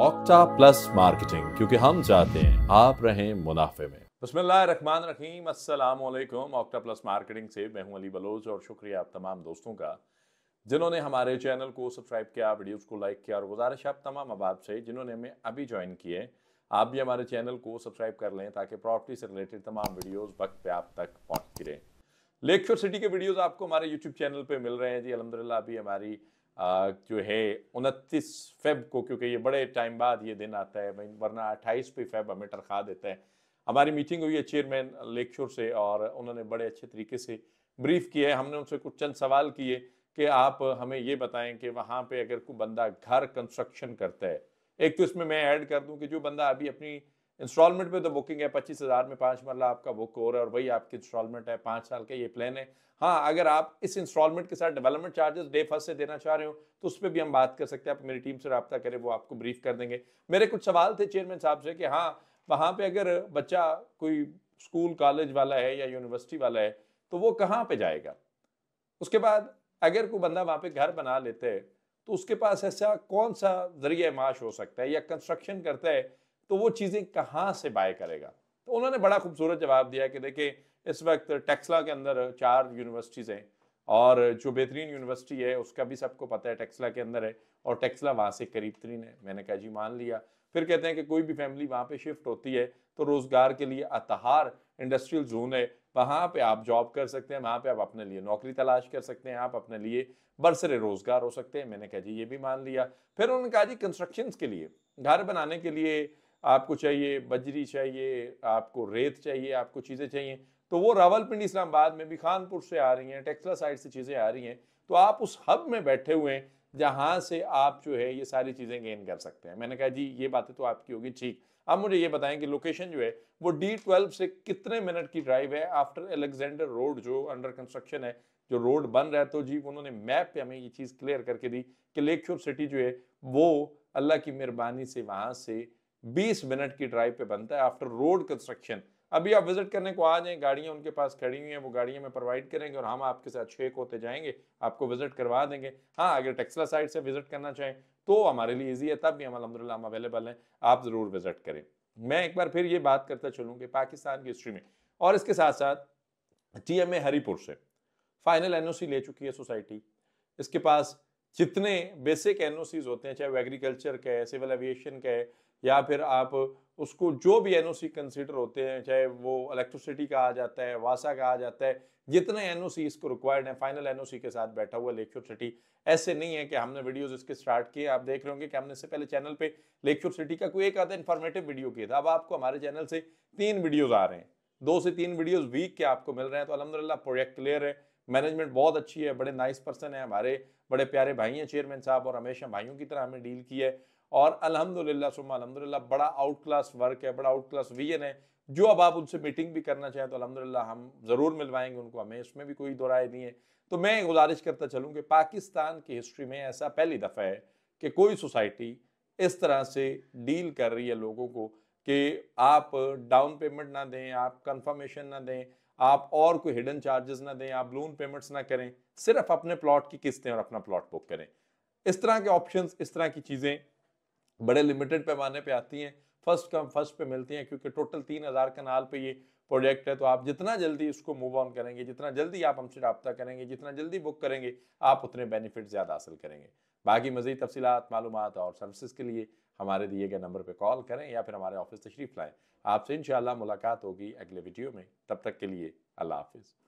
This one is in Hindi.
ऑक्टा प्लस मार्केटिंग क्योंकि हम चाहते हैं आप रहें मुनाफे में बसमान रहीम असलकुम ऑक्टा प्लस मार्केटिंग से मैं हूं अली बलोच और शुक्रिया आप तमाम दोस्तों का जिन्होंने हमारे चैनल को सब्सक्राइब किया वीडियोस को लाइक किया और गुजारिश आप तमाम अहबाब से जिन्होंने हमें अभी ज्वाइन किए आप भी हमारे चैनल को सब्सक्राइब कर लें ताकि प्रॉपर्टी से रिलेटेड तमाम वीडियोस वक्त पे आप तक पहुंचती रहें लेक्चर सिटी के वीडियोस आपको हमारे यूट्यूब चैनल पर मिल रहे हैं जी अलहमदिल्ला अभी हमारी जो है उनतीस फेब को क्योंकि ये बड़े टाइम बाद ये दिन आता है वरना अट्ठाईस पे फेब हमें टरखा देता है हमारी मीटिंग हुई है चेयरमैन लेक्चर से और उन्होंने बड़े अच्छे तरीके से ब्रीफ किया है हमने उनसे कुछ चंद सवाल किए कि आप हमें ये बताएं कि वहाँ पे अगर कोई बंदा घर कंस्ट्रक्शन करता है एक तो इसमें मैं ऐड कर दूं कि जो बंदा अभी अपनी इंस्टॉलमेंट पे तो बुकिंग है पच्चीस हज़ार में पाँच मरला आपका बुक हो रहा है और वही आपकी इंस्टॉलमेंट है पाँच साल का ये प्लान है हाँ अगर आप इस इंस्टॉलमेंट के साथ डेवलपमेंट चार्जेस डे फर्स्ट से देना चाह रहे हो तो उस पर भी हम बात कर सकते हैं आप मेरी टीम से रब्ता करें वो आपको ब्रीफ कर देंगे मेरे कुछ सवाल थे चेयरमैन साहब से कि हाँ वहाँ पर अगर बच्चा कोई स्कूल कॉलेज वाला है या यूनिवर्सिटी वाला है तो वो कहाँ पर जाएगा उसके बाद अगर कोई बंदा वहाँ पर घर बना लेते हैं तो उसके पास ऐसा कौन सा जरिए माश हो सकता है या कंस्ट्रक्शन करता है तो वो चीज़ें कहाँ से बाय करेगा तो उन्होंने बड़ा खूबसूरत जवाब दिया कि देखिए इस वक्त टेक्सला के अंदर चार यूनिवर्सिटीज़ हैं और जो बेहतरीन यूनिवर्सिटी है उसका भी सबको पता है टेक्सला के अंदर है और टेक्सला वहाँ से करीब तरीन है मैंने कहा जी मान लिया फिर कहते हैं कि कोई भी फैमिली वहाँ पे शिफ्ट होती है तो रोज़गार के लिए अतहार इंडस्ट्रियल जोन है वहाँ पे आप जॉब कर सकते हैं वहाँ पे आप अपने लिए नौकरी तलाश कर सकते हैं आप अपने लिए बरसरे रोज़गार हो सकते हैं मैंने कहा जी ये भी मान लिया फिर उन्होंने कहा जी कंस्ट्रक्शन के लिए घर बनाने के लिए आपको चाहिए बजरी चाहिए आपको रेत चाहिए आपको चीज़ें चाहिए तो वो रावलपिंडी इस्लामाबाद में भी खानपुर से आ रही हैं टेक्सला साइड से चीज़ें आ रही हैं तो आप उस हब में बैठे हुए हैं जहाँ से आप जो है ये सारी चीज़ें गेन कर सकते हैं मैंने कहा जी ये बातें तो आपकी होगी ठीक अब मुझे ये बताएं कि लोकेशन जो है वो डी ट्वेल्व से कितने मिनट की ड्राइव है आफ्टर अलेक्जेंडर रोड जो अंडर कंस्ट्रक्शन है जो रोड बन रहा है तो जी उन्होंने मैप पे हमें ये चीज़ क्लियर करके दी कि लेक सिटी जो है वो अल्लाह की मेहरबानी से वहाँ से बीस मिनट की ड्राइव पे बनता है आफ्टर रोड कंस्ट्रक्शन अभी आप विजिट करने को आ जाए गाड़ियाँ उनके पास खड़ी हुई हैं वो गाड़ियाँ में प्रोवाइड करेंगे और हम आपके साथ छेक होते जाएंगे आपको विजिट करवा देंगे हाँ अगर टेक्सला साइड से विजिट करना चाहें तो हमारे लिए ईजी है तब भी हम अलहमदिल्ला हम अवेलेबल हैं आप ज़रूर विजिट करें मैं एक बार फिर ये बात करता चलूँ कि पाकिस्तान की हिस्ट्री में और इसके साथ साथ टी एम हरीपुर से फाइनल एन ले चुकी है सोसाइटी इसके पास जितने बेसिक एन होते हैं चाहे वो एग्रीकल्चर का है सिविल एविएशन का है या फिर आप उसको जो भी एन कंसीडर होते हैं चाहे वो इलेक्ट्रिसिटी का आ जाता है वासा का आ जाता है जितने एन इसको रिक्वायर्ड है फाइनल एन के साथ बैठा हुआ लेक्चर सिटी ऐसे नहीं है कि हमने वीडियोस इसके स्टार्ट किए आप देख रहे होंगे कि हमने इससे पहले चैनल पे लेक्चर सिटी का कोई एक आधा इन्फॉर्मेटिव वीडियो किया था अब आपको हमारे चैनल से तीन वीडियोज आ रहे हैं दो से तीन वीडियोज वीक के आपको मिल रहे हैं तो अलहमदिल्ला प्रोजेक्ट क्लियर है मैनेजमेंट बहुत अच्छी है बड़े नाइस पर्सन है हमारे बड़े प्यारे भाई हैं चेयरमैन साहब और हमेशा भाइयों की तरह हमें डील की है और सुबह अलहमद ला बड़ा आउट क्लास वर्क है बड़ा आउट क्लास विजन है जो अब आप उनसे मीटिंग भी करना चाहें तो अलहमदिल्ला हम ज़रूर मिलवाएंगे उनको हमें इसमें भी कोई दो नहीं है तो मैं गुजारिश करता चलूँ कि पाकिस्तान की हिस्ट्री में ऐसा पहली दफ़ा है कि कोई सोसाइटी इस तरह से डील कर रही है लोगों को कि आप डाउन पेमेंट ना दें आप कन्फर्मेशन ना दें आप और कोई हिडन चार्जेस ना दें आप लोन पेमेंट्स ना करें सिर्फ अपने प्लॉट की किस्तें और अपना प्लॉट बुक करें इस तरह के ऑप्शन इस तरह की चीज़ें बड़े लिमिटेड पैमाने पर आती हैं फर्स्ट कम फर्स्ट पे मिलती हैं क्योंकि टोटल तीन हज़ार कनाल पे ये प्रोजेक्ट है तो आप जितना जल्दी इसको मूव ऑन करेंगे जितना जल्दी आप हमसे रबता करेंगे जितना जल्दी बुक करेंगे आप उतने बेनिफिट ज़्यादा हासिल करेंगे बाकी मज़ीद तफसीत मालूम और सर्विस के लिए हमारे दिए गए नंबर पर कॉल करें या फिर हमारे ऑफिस तशरीफ़ लाएँ आपसे इन मुलाकात होगी अगले वीडियो में तब तक के लिए अल्लाह हाफिज़